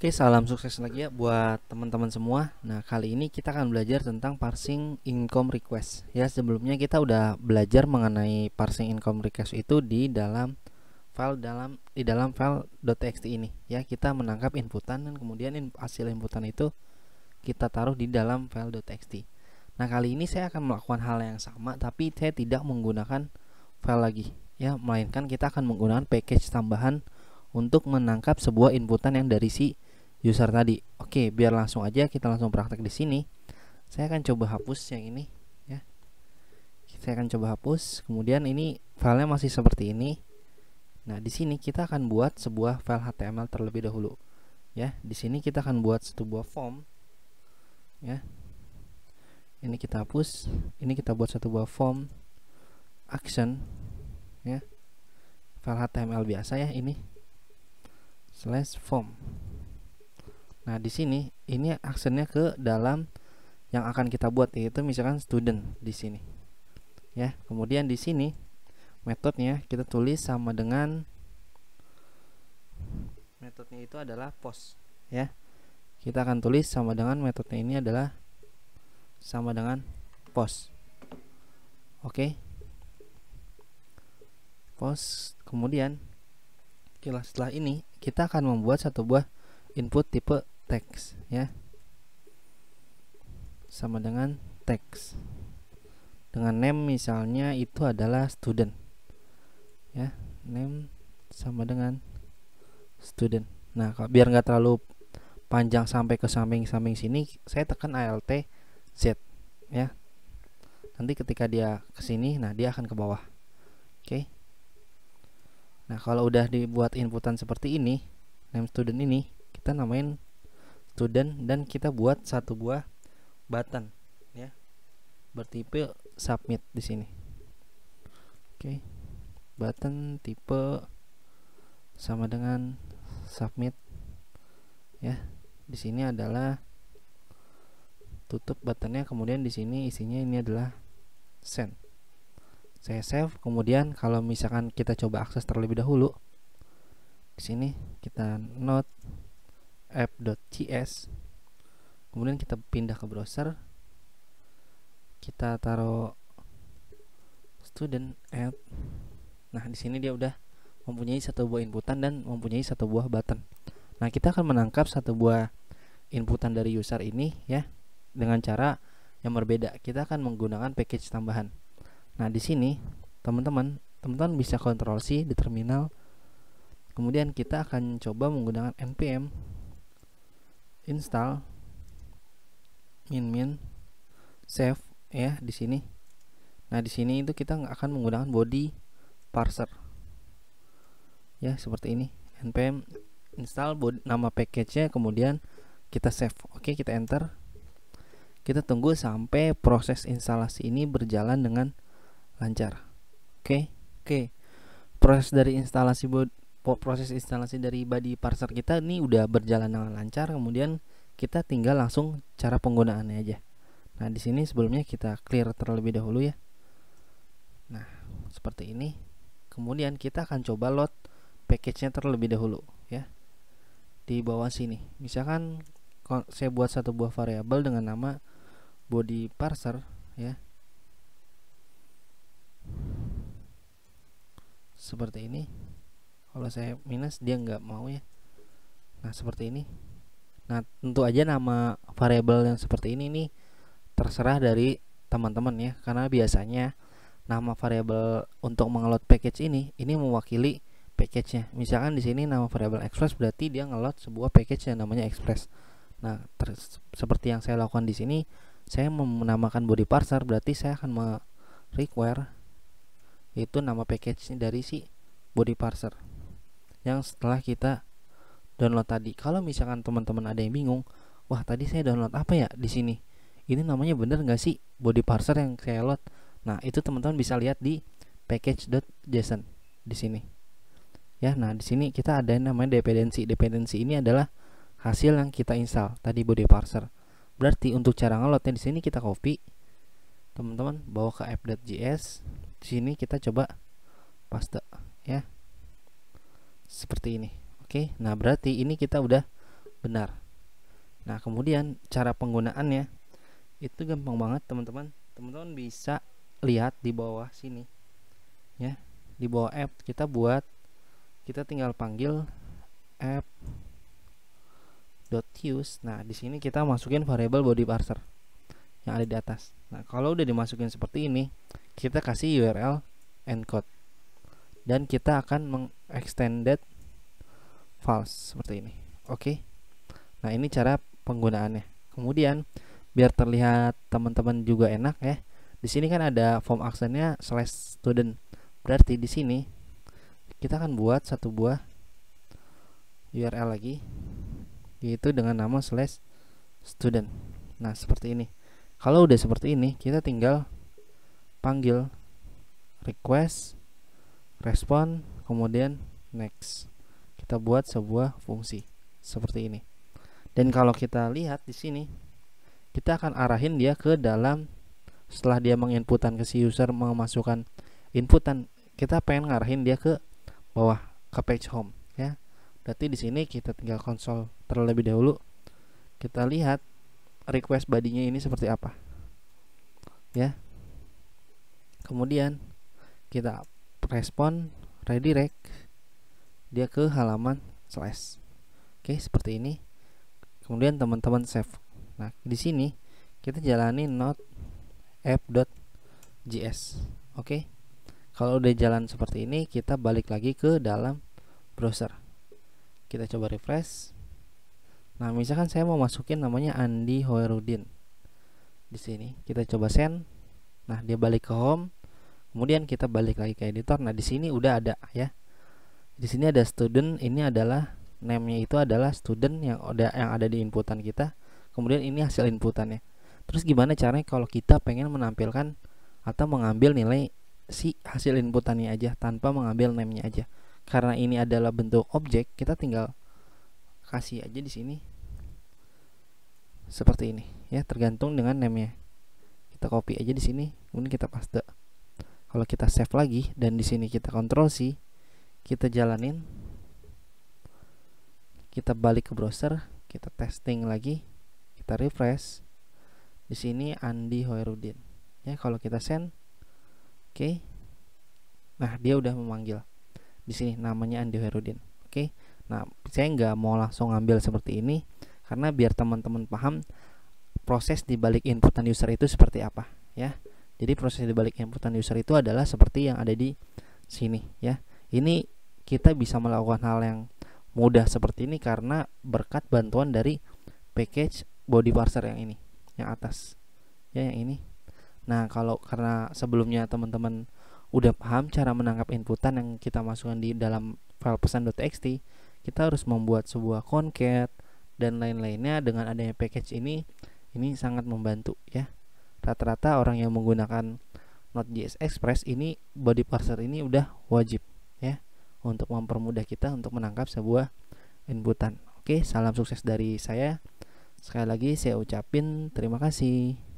Oke, salam sukses lagi ya buat teman-teman semua. Nah, kali ini kita akan belajar tentang parsing income request. Ya, sebelumnya kita udah belajar mengenai parsing income request itu di dalam file dalam di dalam file .txt ini. Ya, kita menangkap inputan dan kemudian hasil inputan itu kita taruh di dalam file .txt. Nah, kali ini saya akan melakukan hal yang sama tapi saya tidak menggunakan file lagi. Ya, melainkan kita akan menggunakan package tambahan untuk menangkap sebuah inputan yang dari si user tadi. Oke, biar langsung aja kita langsung praktek di sini. Saya akan coba hapus yang ini ya. Saya akan coba hapus. Kemudian ini filenya masih seperti ini. Nah, di sini kita akan buat sebuah file HTML terlebih dahulu. Ya, di sini kita akan buat sebuah form ya. Ini kita hapus, ini kita buat satu buah form action ya. File HTML biasa ya ini slash form Nah, di sini ini aksennya ke dalam yang akan kita buat yaitu misalkan student di sini. Ya, kemudian di sini metodenya kita tulis sama dengan metodenya itu adalah post ya. Kita akan tulis sama dengan metodenya ini adalah sama dengan post. Oke. Okay. Post kemudian setelah ini kita akan membuat satu buah input tipe text ya sama dengan text dengan name misalnya itu adalah student ya name sama dengan student nah biar nggak terlalu panjang sampai ke samping-samping sini saya tekan alt z ya nanti ketika dia ke sini nah dia akan ke bawah oke okay. nah kalau udah dibuat inputan seperti ini name student ini kita namain student gitu, dan kita buat satu buah button ya bertipe submit di sini oke okay. button tipe sama dengan submit ya di sini adalah tutup buttonnya kemudian di sini isinya ini adalah send saya save kemudian kalau misalkan kita coba akses terlebih dahulu di sini kita note app.cs kemudian kita pindah ke browser kita taruh student app nah di sini dia udah mempunyai satu buah inputan dan mempunyai satu buah button nah kita akan menangkap satu buah inputan dari user ini ya dengan cara yang berbeda kita akan menggunakan package tambahan nah di sini teman-teman teman-teman bisa kontrol C di terminal kemudian kita akan coba menggunakan npm install min min save ya di sini. Nah, di sini itu kita akan menggunakan body parser. Ya, seperti ini. npm install body, nama package-nya kemudian kita save. Oke, kita enter. Kita tunggu sampai proses instalasi ini berjalan dengan lancar. Oke. Oke. Proses dari instalasi proses instalasi dari body parser kita ini udah berjalan dengan lancar kemudian kita tinggal langsung cara penggunaannya aja nah di sini sebelumnya kita clear terlebih dahulu ya nah seperti ini kemudian kita akan coba load package-nya terlebih dahulu ya di bawah sini misalkan saya buat satu buah variabel dengan nama body parser ya seperti ini kalau saya minus dia nggak mau ya nah seperti ini nah tentu aja nama variabel yang seperti ini nih terserah dari teman-teman ya karena biasanya nama variabel untuk mengelot package ini ini mewakili package-nya misalkan di sini nama variabel express berarti dia ngelot sebuah package yang namanya express nah seperti yang saya lakukan di sini saya menamakan body parser berarti saya akan me require itu nama package dari si body parser yang setelah kita download tadi. Kalau misalkan teman-teman ada yang bingung, wah tadi saya download apa ya di sini? Ini namanya bener nggak sih body parser yang saya load? Nah itu teman-teman bisa lihat di package.json di sini. Ya, nah di sini kita ada yang namanya dependensi. Dependensi ini adalah hasil yang kita install tadi body parser. Berarti untuk cara ngelotnya di sini kita copy, teman-teman bawa ke app.js. Di sini kita coba paste ya seperti ini oke nah berarti ini kita udah benar nah kemudian cara penggunaannya itu gampang banget teman-teman teman-teman bisa lihat di bawah sini ya di bawah app kita buat kita tinggal panggil app dot .use. Nah, di sini kita masukin variable body parser yang ada di atas. Nah, kalau udah dimasukin seperti ini, kita kasih URL encode dan kita akan mengextended false seperti ini oke okay? nah ini cara penggunaannya kemudian biar terlihat teman-teman juga enak ya di sini kan ada form aksennya slash student berarti di sini kita akan buat satu buah URL lagi yaitu dengan nama slash student nah seperti ini kalau udah seperti ini kita tinggal panggil request respon kemudian next kita buat sebuah fungsi seperti ini dan kalau kita lihat di sini kita akan arahin dia ke dalam setelah dia menginputan ke si user memasukkan inputan kita pengen ngarahin dia ke bawah ke page home ya berarti di sini kita tinggal konsol terlebih dahulu kita lihat request bodynya ini seperti apa ya kemudian kita respon redirect dia ke halaman slash oke seperti ini kemudian teman-teman save nah di sini kita jalani node app.js oke kalau udah jalan seperti ini kita balik lagi ke dalam browser kita coba refresh nah misalkan saya mau masukin namanya Andi Hoerudin di sini kita coba send nah dia balik ke home kemudian kita balik lagi ke editor nah di sini udah ada ya di sini ada student ini adalah name-nya itu adalah student yang ada yang ada di inputan kita kemudian ini hasil inputannya terus gimana caranya kalau kita pengen menampilkan atau mengambil nilai si hasil inputannya aja tanpa mengambil name-nya aja karena ini adalah bentuk objek kita tinggal kasih aja di sini seperti ini ya tergantung dengan name-nya kita copy aja di sini kemudian kita paste kalau kita save lagi dan di sini kita kontrol C kita jalanin kita balik ke browser kita testing lagi kita refresh di sini Andi Hoerudin ya kalau kita send oke okay. nah dia udah memanggil di sini namanya Andi Hoerudin oke okay. nah saya nggak mau langsung ngambil seperti ini karena biar teman-teman paham proses di balik inputan user itu seperti apa ya jadi proses di balik inputan user itu adalah seperti yang ada di sini ya. Ini kita bisa melakukan hal yang mudah seperti ini karena berkat bantuan dari package body parser yang ini, yang atas. Ya, yang ini. Nah, kalau karena sebelumnya teman-teman udah paham cara menangkap inputan yang kita masukkan di dalam file pesan.txt, kita harus membuat sebuah concat dan lain-lainnya dengan adanya package ini ini sangat membantu ya rata-rata orang yang menggunakan Node.js Express ini body parser ini udah wajib ya untuk mempermudah kita untuk menangkap sebuah inputan. Oke, salam sukses dari saya. Sekali lagi saya ucapin terima kasih.